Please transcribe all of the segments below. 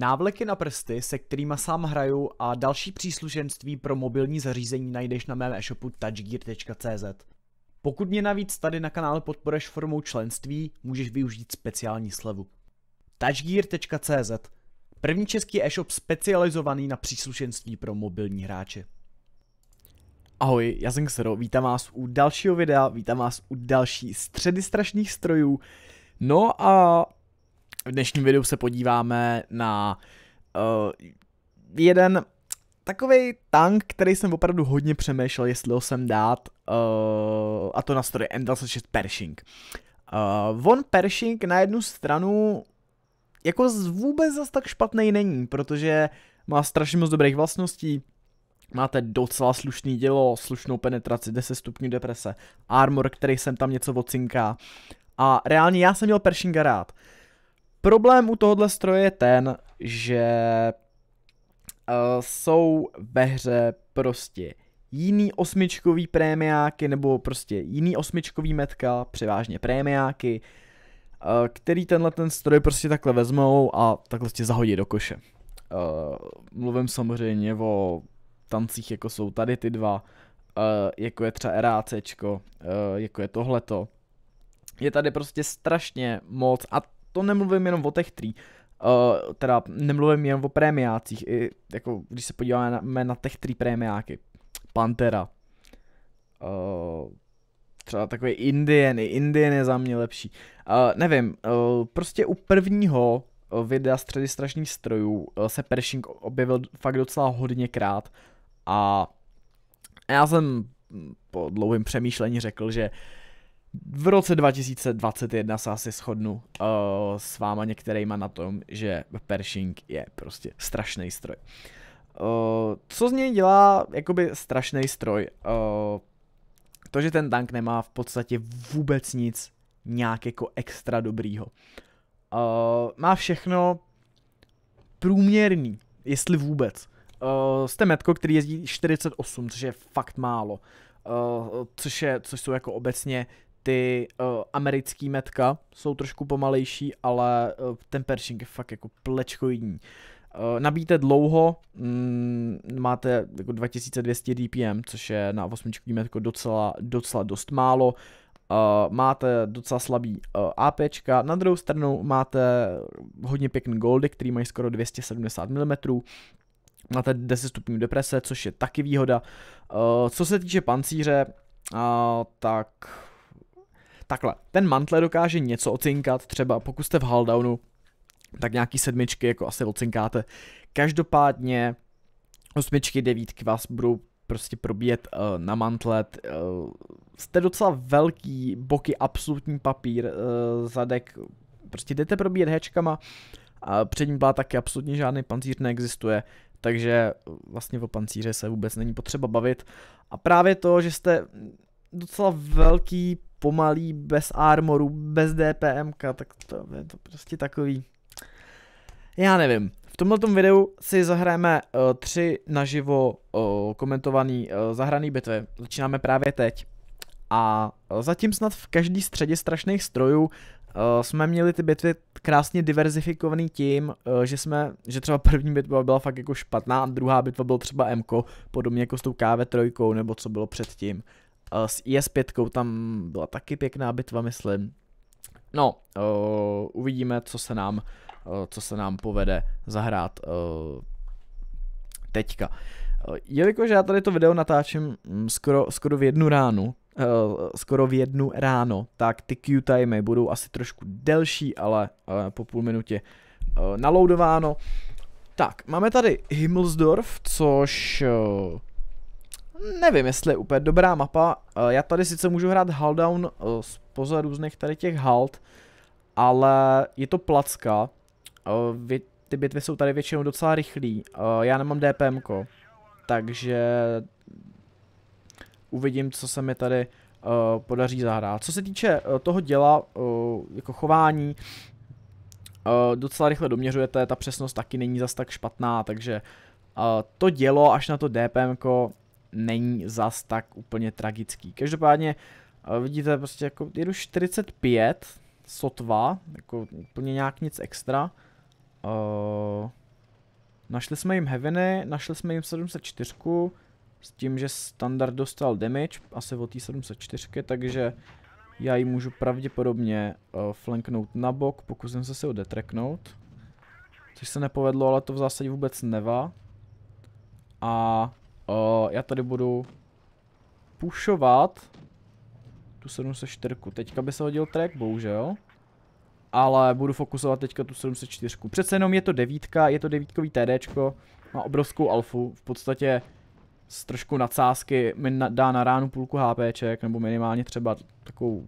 Návleky na prsty, se kterými sám hraju a další příslušenství pro mobilní zařízení najdeš na mém e-shopu touchgear.cz. Pokud mě navíc tady na kanále podporeš formou členství, můžeš využít speciální slevu. touchgear.cz První český e-shop specializovaný na příslušenství pro mobilní hráče. Ahoj, já jsem Xero, vítám vás u dalšího videa, vítám vás u další středy strašných strojů. No a v dnešním videu se podíváme na uh, jeden takový tank, který jsem opravdu hodně přemýšlel, jestli ho sem dát, uh, a to na stroje M26 Pershing. Uh, eh, Von Pershing na jednu stranu jako vůbec zas tak špatný není, protože má strašně moc dobrých vlastností, máte docela slušný dělo, slušnou penetraci, 10 stupňů deprese, armor, který jsem tam něco ocinká. A reálně já jsem měl Pershinga rád. Uh, Problém u tohohle stroje je ten, že uh, jsou ve hře prostě jiný osmičkový prémiáky nebo prostě jiný osmičkový metka, převážně prémiáky, eh, který tenhle ten stroj prostě takhle vezmou a takhle tě zahodí do koše. Eh, mluvím samozřejmě o tancích, jako jsou tady ty dva, jako je třeba RACčko, jako je tohleto. Je tady prostě strašně moc a to nemluvím jenom o těch tří, Uh, teda nemluvím jenom o prémiácích, i jako když se podíváme na, na těch tří prémiáky. Pantera. Uh, třeba takový Indien, i Indien je za mě lepší. Uh, nevím, uh, prostě u prvního videa Středy strašných strojů uh, se Pershing objevil fakt docela hodněkrát a já jsem po dlouhém přemýšlení řekl, že uh, v roce 2021 se asi shodnu uh, s váma některýma na tom, že Pershing je prostě strašný stroj. Uh, co z něj dělá jakoby strašný stroj? Uh, to, že ten tank nemá v podstatě vůbec nic nějak jako extra dobrýho. Uh, má všechno průměrný, jestli vůbec. Uh, jste metko, který jezdí 48, což je fakt málo. Uh, což, je, což jsou jako obecně ty uh, americký metka jsou trošku pomalejší, ale uh, ten pershing je fakt jako plečkoidní. Uh, eh, nabíte dlouho, mm, máte jako 2200 dpm, což je na 8 metko docela, docela dost málo. Uh, máte docela slabý uh, čka. na druhou stranu máte hodně pěkný goldy, který mají skoro 270 mm, máte 10 stupňů deprese, což je taky výhoda. Uh, co se týče pancíře, uh, tak Takhle, ten mantle dokáže něco ocinkat, třeba pokud jste v Haldownu, tak nějaký sedmičky jako asi ocinkáte. Každopádně osmičky, devítky vás budou prostě probíjet uh, na mantlet. Uh, eh, jste docela velký, boky, absolutní papír, uh, zadek, prostě jdete probíjet hečkama a přední byla taky absolutně žádný pancíř neexistuje, takže vlastně o pancíře se vůbec není potřeba bavit. A právě to, že jste docela velký pomalý, bez armoru, bez DPMK, tak to je to prostě takový. Já nevím. V tomto videu si zahrajeme uh, tři naživo uh, eh, komentované uh, eh, zahrané bitvy. Začínáme právě teď. A uh, zatím snad v každý středě strašných strojů uh, jsme měli ty bitvy krásně diverzifikovaný tím, uh, že jsme, že třeba první bitva byla fakt jako špatná a druhá bitva byla třeba Mko, podobně jako s tou KV3 nebo co bylo předtím. S IS-5 e tam byla taky pěkná bitva, myslím. No, uvidíme, co se nám, co se nám povede zahrát teďka. Jelikož já tady to video natáčím mm, skoro, skoro v jednu ránu, skoro v jednu ráno, tak ty queue timey budou asi trošku delší, ale po půl minutě naloudováno. Tak, máme tady Himmelsdorf, což nevím, jestli je úplně dobrá mapa. Eh, já tady sice můžu hrát haldown Hulldown eh, pozor různých tady těch halt, ale je to placka. Eh, ty bitvy jsou tady většinou docela rychlý. Já nemám DPM, -ko, takže uvidím, co se mi tady podaří zahrát. Co se týče toho děla, jako chování, docela rychle doměřujete, ta přesnost taky není zas tak špatná, takže to dělo až na to DPM není zas tak úplně tragický. Každopádně eh, vidíte prostě jako jedu 45 sotva, jako úplně nějak nic extra. Eh, našli jsme jim heaviny, našli jsme jim 704 s tím, že standard dostal damage asi od té 704, takže já ji můžu pravděpodobně uh, flanknout na bok, pokusím se si ho detreknout. Což se nepovedlo, ale to v zásadě vůbec neva. A Uh, já tady budu pušovat tu 704. Teďka by se hodil track, bohužel. Ale budu fokusovat teďka tu 704. Přece jenom je to devítka, je to devítkový TDčko. Má obrovskou alfu, v podstatě s trošku nadsázky mi na, dá na ránu půlku HPček, nebo minimálně třeba takovou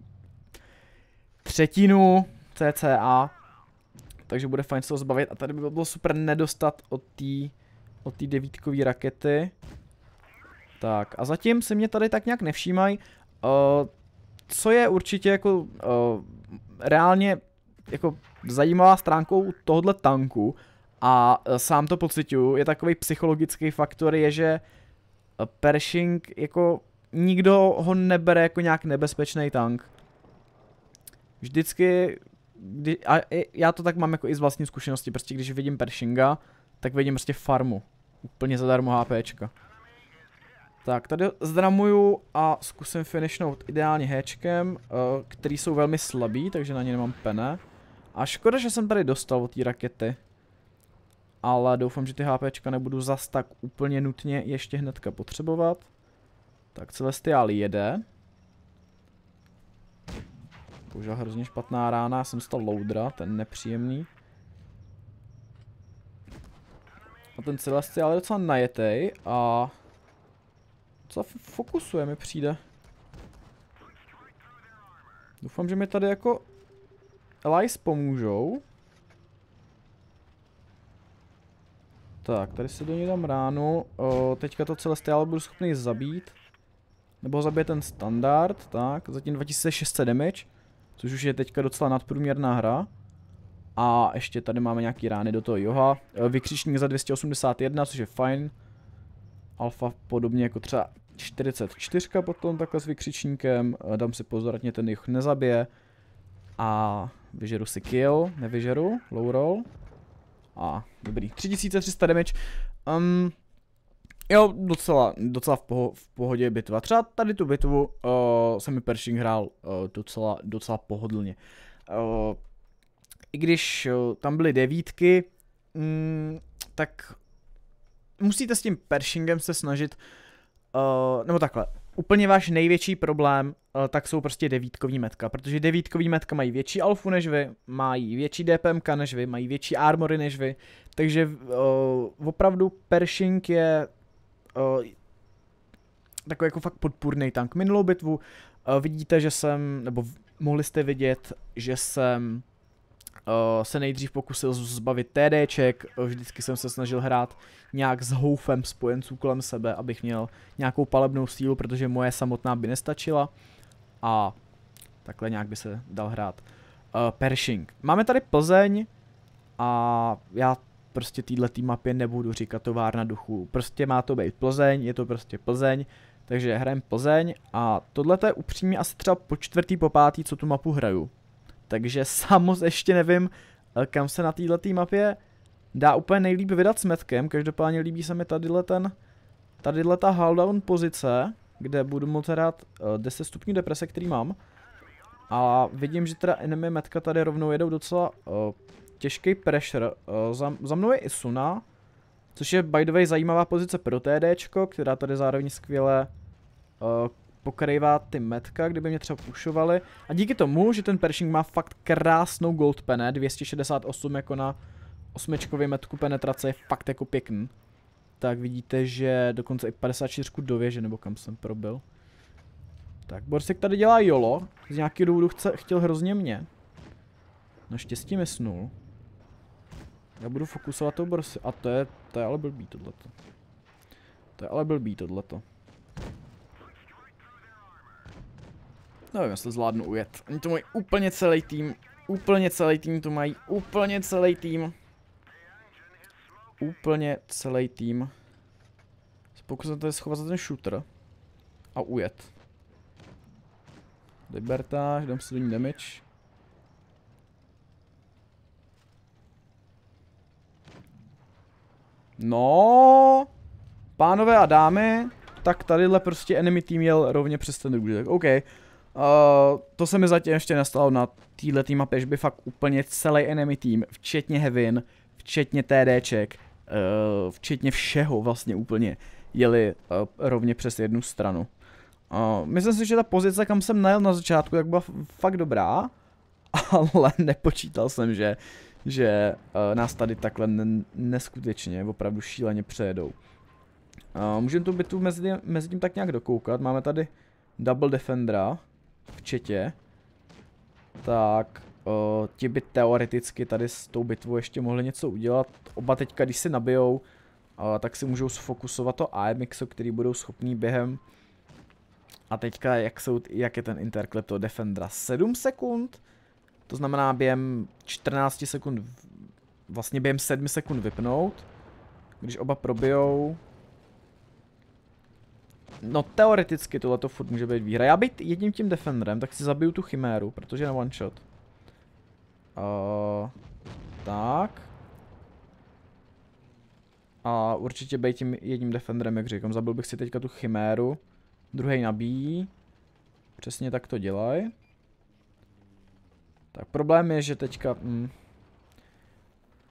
třetinu CCA. Takže bude fajn se ho zbavit a tady by bylo super nedostat od té od devítkové rakety. Tak a zatím se mě tady tak nějak nevšímají. Uh, eh, co je určitě jako uh, reálně jako zajímavá stránkou tohle tanku a uh, sám to pocituju, je takový psychologický faktor, je, že Pershing jako nikdo ho nebere jako nějak nebezpečný tank. Vždycky, kdy, a já to tak mám jako i z vlastní zkušenosti, prostě když vidím Pershinga, tak vidím prostě farmu. Úplně zadarmo HPčka. Tak, tady zdramuju a zkusím finishnout ideálně hečkem, eh, který jsou velmi slabý, takže na ně nemám pene. A škoda, že jsem tady dostal od té rakety. Ale doufám, že ty HPčka nebudu zas tak úplně nutně ještě hnedka potřebovat. Tak Celestial jede. Bohužel hrozně špatná rána, já jsem stal loudra, ten nepříjemný. A ten Celestial je docela najetej a docela fokusuje, mi přijde. Doufám, že mi tady jako Elias pomůžou. Tak, tady se do něj dám ránu. O, teďka to celé stále budu schopný zabít. Nebo ho zabije ten standard, tak, zatím 2600 damage. Což už je teďka docela nadprůměrná hra. A ještě tady máme nějaký rány do toho Joha. E, vykřičník za 281, což je fajn. Alfa podobně jako třeba 44 potom takhle s vykřičníkem, dám si pozor, ať mě ten jich nezabije. A vyžeru si kill, nevyžeru, low roll. A dobrý, 3300 damage. Um, jo, docela, docela v, poho- v pohodě bitva. Třeba tady tu bitvu uh, se mi Pershing hrál uh, docela, docela pohodlně. Uh, I když uh, tam byly devítky, um, tak musíte s tím Pershingem se snažit uh, Eh, nebo takhle, úplně váš největší problém, uh, tak jsou prostě devítkový metka, protože devítkový metka mají větší alfu než vy, mají větší DPMK než vy, mají větší armory než vy, takže uh, opravdu Pershing je uh, takový jako fakt podpůrný tank. Minulou bitvu uh, vidíte, že jsem, nebo mohli jste vidět, že jsem Eh, se nejdřív pokusil zbavit TDček, eh, vždycky jsem se snažil hrát nějak s houfem spojenců kolem sebe, abych měl nějakou palebnou sílu, protože moje samotná by nestačila a takhle nějak by se dal hrát. Uh, Pershing. Máme tady Plzeň a já prostě této mapě nebudu říkat továrna duchů. Prostě má to být Plzeň, je to prostě Plzeň, takže hrajem Plzeň a tohle je upřímně asi třeba po čtvrtý, po pátý, co tu mapu hraju. Takže samozřejmě ještě nevím, eh, kam se na této mapě dá úplně nejlíp vydat s metkem. Každopádně líbí se mi tadyhle ten, tadyhle ta haldown pozice, kde budu moc hrát 10 eh, stupňů deprese, který mám. A vidím, že teda enemy metka tady rovnou jedou docela uh, těžký pressure. Uh, za, za mnou je Suna, což je by the way zajímavá pozice pro TDčko, která tady zároveň skvěle uh, pokrývá ty metka, kdyby mě třeba pušovali. A díky tomu, že ten Pershing má fakt krásnou gold pene, 268 jako na osmičkový metku penetrace je fakt jako pěkný. Tak vidíte, že dokonce i 54 do věže, nebo kam jsem probil. Tak, Borsek tady dělá jolo. Z nějakého důvodu chce, chtěl hrozně mě. Naštěstí mi snul. Já budu fokusovat to Borsi. A to je, to je ale blbý tohleto. To je ale blbý tohleto. Nevím, jestli zvládnu ujet. Oni to mají úplně celý tým. Úplně celý tým to mají. Úplně celý tým. Úplně celý tým. Pokusím se schovat za ten shooter. A ujet. Libertáž, dám si do ní damage. No, pánové a dámy, tak tadyhle prostě enemy team jel rovně přes ten růžek. OK, Uh, to se mi zatím ještě nestalo na týhle tým mapě, že by fakt úplně celý enemy tým, včetně Heaven včetně TDček, uh, eh, včetně všeho vlastně úplně, jeli uh, rovně přes jednu stranu. Uh, myslím si, že ta pozice, kam jsem najel na začátku, tak byla fakt dobrá, ale nepočítal jsem, že, že uh, nás tady takhle neskutečně, opravdu šíleně přejedou. Uh, můžeme tu bitvu mezi, mezi tím tak nějak dokoukat, máme tady double defendera v četě, tak uh, ti by teoreticky tady s tou bitvou ještě mohli něco udělat. Oba teďka, když se nabijou, uh, tak si můžou sfokusovat to AMX, který budou schopní během. A teďka, jak, jsou, jak je ten Interklepto Defendera? 7 sekund? To znamená během 14 sekund, vlastně během 7 sekund vypnout. Když oba probijou, No teoreticky tohle to furt může být výhra. Já být jedním tím defenderem, tak si zabiju tu chiméru, protože je na one shot. Uh, tak. A určitě být tím jedním defenderem, jak říkám. Zabil bych si teďka tu chiméru. Druhý nabíjí. Přesně tak to dělaj. Tak problém je, že teďka... Hm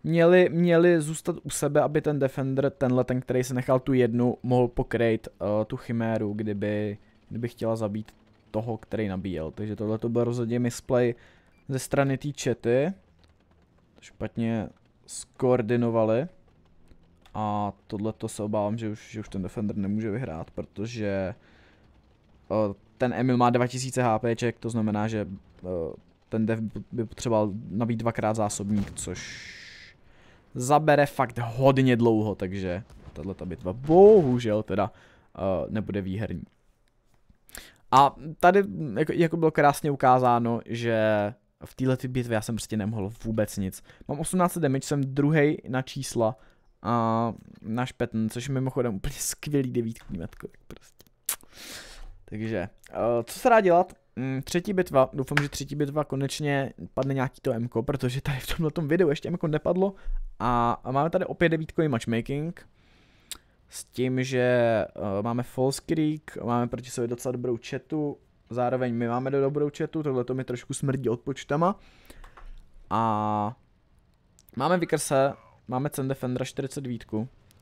měli, měli zůstat u sebe, aby ten Defender, tenhle ten, který se nechal tu jednu, mohl pokryt uh, eh, tu chiméru, kdyby, kdyby chtěla zabít toho, který nabíjel. Takže tohle to byl rozhodně misplay ze strany té čety. špatně skoordinovali. A tohle to se obávám, že už, že už ten Defender nemůže vyhrát, protože uh, ten Emil má 2000 HP, to znamená, že uh, ten def by potřeboval nabít dvakrát zásobník, což zabere fakt hodně dlouho, takže tato bitva bohužel teda uh, nebude výherní. A tady jako, jako bylo krásně ukázáno, že v této bitvě já jsem prostě nemohl vůbec nic. Mám 18 damage, jsem druhý na čísla a na špetn, což je mimochodem úplně skvělý devítkový metko, tak prostě. Takže, uh, co se dá dělat? Mm, třetí bitva, doufám, že třetí bitva konečně padne nějaký to Mko, protože tady v tomhle videu ještě Mko nepadlo. A, a máme tady opět devítkový matchmaking. S tím, že uh, máme false creek, máme proti sobě docela dobrou chatu, zároveň my máme do dobrou chatu, tohle to mi trošku smrdí odpočtama. A máme Vickerse, máme Cen Defendera 49,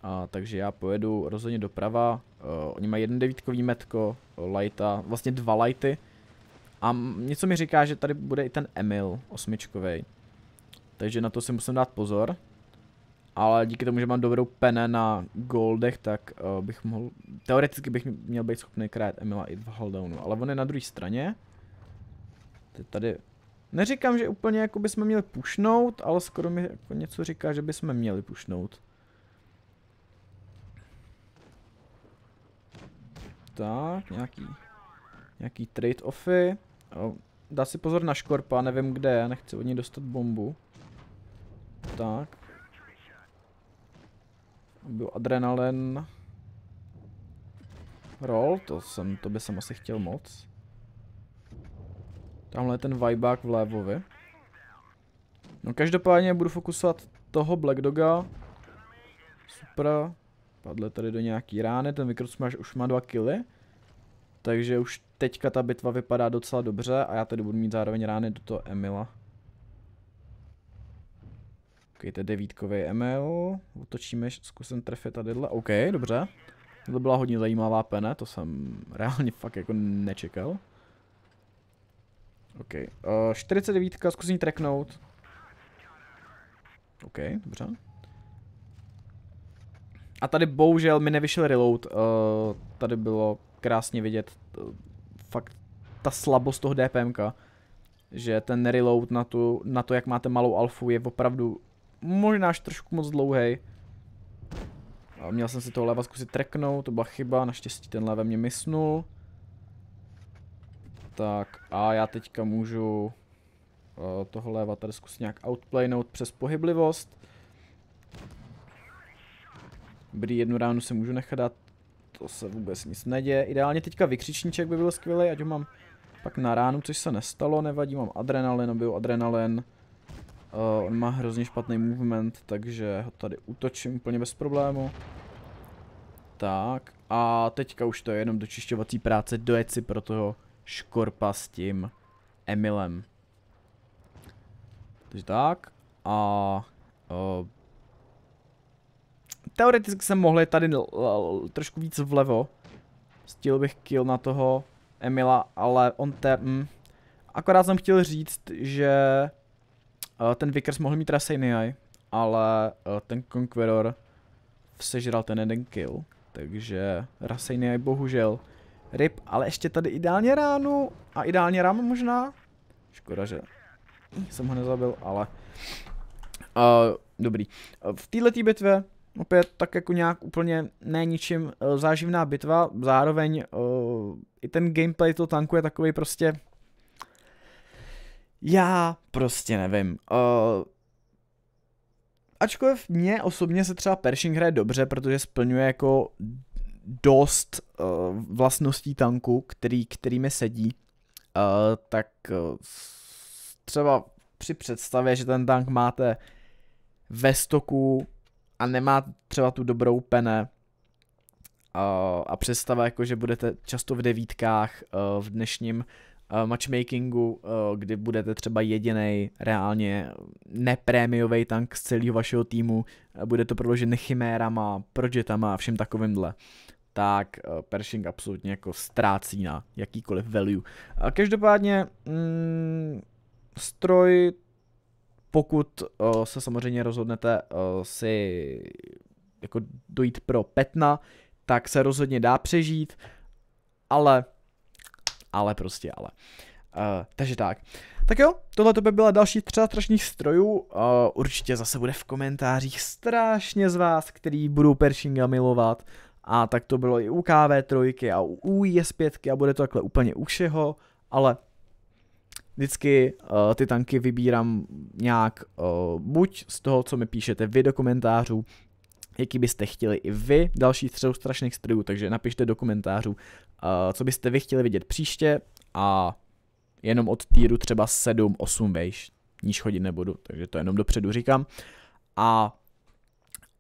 a, takže já pojedu rozhodně doprava, uh, oni mají jeden devítkový metko, eh, lighta, vlastně dva lighty a něco mi říká, že tady bude i ten Emil osmičkový. Takže na to si musím dát pozor. Ale díky tomu, že mám dobrou pene na goldech, tak uh, bych mohl, teoreticky bych měl být schopný krát Emila i v Haldownu, ale on je na druhé straně. tady, neříkám, že úplně jako bychom měli pušnout, ale skoro mi jako něco říká, že bychom měli pušnout. Tak, nějaký, nějaký trade-offy dá si pozor na škorpa, nevím kde je, nechci od ní dostat bombu. Tak. Byl adrenalin. Roll, to jsem, to by jsem asi chtěl moc. Tamhle je ten vajbák v Lévovi. No každopádně budu fokusovat toho Black Doga. Super. Padle tady do nějaký rány, ten Vikrus už má dva kily. Takže už teďka ta bitva vypadá docela dobře a já tady budu mít zároveň rány do toho Emila. OK, to je devítkový Emil. Utočíme, zkusím trefit tadyhle. OK, dobře. To byla hodně zajímavá pene, to jsem reálně fakt jako nečekal. OK, uh, 49, zkusím ji treknout. OK, dobře. A tady bohužel mi nevyšel reload, uh, tady bylo krásně vidět eh, fakt ta slabost toho DPM, že ten reload na, tu, na to, jak máte malou alfu, je opravdu možná až trošku moc dlouhý. Měl jsem si toho leva zkusit treknout, to byla chyba, naštěstí ten leve mě mysnul. Tak a já teďka můžu eh, toho leva tady zkusit nějak outplaynout přes pohyblivost. Dobrý, jednu ránu se můžu nechat dát to se vůbec nic neděje. Ideálně teďka vykřičníček by byl skvělý, ať ho mám pak na ránu, což se nestalo, nevadí, mám adrenalin, byl adrenalin. Uh, on má hrozně špatný movement, takže ho tady utočím úplně bez problému. Tak, a teďka už to je jenom dočišťovací práce, dojet si pro toho škorpa s tím Emilem. Takže tak, a uh, teoreticky jsem mohl tady trošku víc vlevo. Stil bych kill na toho Emila, ale on te... Mm. Akorát jsem chtěl říct, že uh, ten Vickers mohl mít teda Seinai, ale uh, ten Conqueror sežral ten jeden kill. Takže Rasejny bohužel ryb, ale ještě tady ideálně ránu a ideálně ram možná. Škoda, že jsem ho nezabil, ale uh, dobrý. V této bitvě opět tak jako nějak úplně ne ničím eh, záživná bitva, zároveň uh, i ten gameplay to tanku je takový prostě já prostě nevím. Uh, ačkoliv mě osobně se třeba Pershing hraje dobře, protože splňuje jako dost uh, vlastností tanku, který, který mi sedí, uh, tak uh, třeba při představě, že ten tank máte ve stoku a nemá třeba tu dobrou pene a, a představa, jako že budete často v devítkách v dnešním matchmakingu, kdy budete třeba jediný reálně neprémiový tank z celého vašeho týmu, bude to proložen chimérama, projetama a všem takovýmhle tak Pershing absolutně jako ztrácí na jakýkoliv value. Každopádně mm, stroj pokud uh, se samozřejmě rozhodnete uh, si jako dojít pro Petna, tak se rozhodně dá přežít, ale, ale prostě ale. Uh, takže tak. Tak jo, tohle to by byla další třeba strašných strojů. Uh, určitě zase bude v komentářích strašně z vás, který budou Pershinga milovat. A tak to bylo i u KV3 a u UIS5 a bude to takhle úplně u všeho, ale vždycky uh, ty tanky vybírám nějak uh, buď z toho, co mi píšete vy do komentářů, jaký byste chtěli i vy další třebu strašných strojů, takže napište do komentářů, uh, co byste vy chtěli vidět příště a jenom od týru třeba 7-8 vejš, níž chodit nebudu, takže to jenom dopředu říkám. A,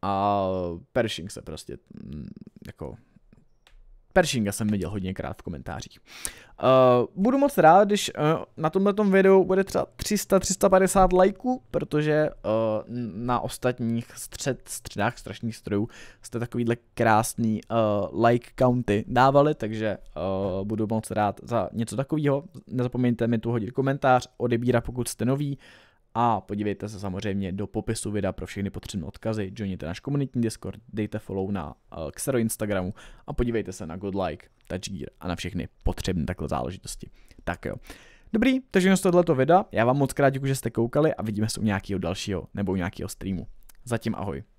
a pershing se prostě mm, jako Pershinga jsem viděl hodněkrát v komentářích. Uh, budu moc rád, když uh, na tomto videu bude třeba 300-350 lajků, protože uh, na ostatních střed, středách strašných strojů jste takovýhle krásný uh, like county dávali, takže uh, budu moc rád za něco takového. Nezapomeňte mi tu hodit komentář, odebírat pokud jste nový. Uh, a podívejte se samozřejmě do popisu videa pro všechny potřebné odkazy. jointe náš komunitní Discord, dejte follow na eh, Xero Instagramu a podívejte se na Godlike, Touchgear a na všechny potřebné takhle záležitosti. Tak jo. Dobrý, takže jenom z tohleto videa. Já vám moc krát děkuji, že jste koukali a vidíme se u nějakého dalšího nebo u nějakého streamu. Zatím ahoj.